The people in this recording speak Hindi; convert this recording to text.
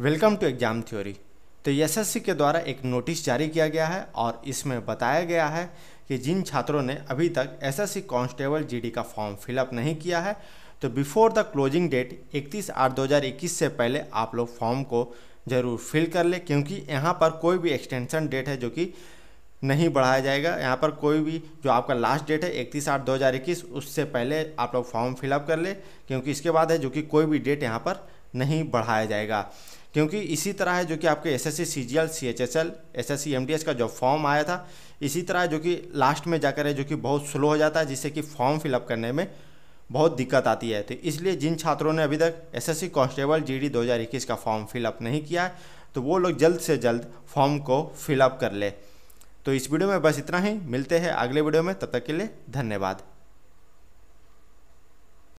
वेलकम टू एग्जाम थ्योरी तो एसएससी के द्वारा एक नोटिस जारी किया गया है और इसमें बताया गया है कि जिन छात्रों ने अभी तक एसएससी कांस्टेबल जीडी का फॉर्म फिलअप नहीं किया है तो बिफोर द क्लोजिंग डेट 31 आठ 2021 से पहले आप लोग फॉर्म को ज़रूर फिल कर लें क्योंकि यहाँ पर कोई भी एक्सटेंशन डेट है जो कि नहीं बढ़ाया जाएगा यहाँ पर कोई भी जो आपका लास्ट डेट है इकतीस आठ दो हज़ार इक्कीस उससे पहले आप लोग फॉर्म फिलअप कर ले क्योंकि इसके बाद है जो कि कोई भी डेट यहाँ पर नहीं बढ़ाया जाएगा क्योंकि इसी तरह है जो कि आपके S S C C G L C H S L S S C M D S का जो फॉर्म आया था इसी तरह जो कि लास्ट में जाकर है जो कि बहुत स्लो हो जाता है जिससे कि फॉर्म फिलअप करने में बहुत दिक्कत आती है तो इसलिए जिन छात्रों ने अभी तक S S C constable G D दो हज़ार इक्कीस का फॉर्म फिलअप नहीं किया है तो वो लोग जल्द से जल्द फॉर्म को फिलअप कर ले तो इस वीडियो में बस इतना ही मिलते हैं अगले वीडियो में तब तक के लिए धन्यवाद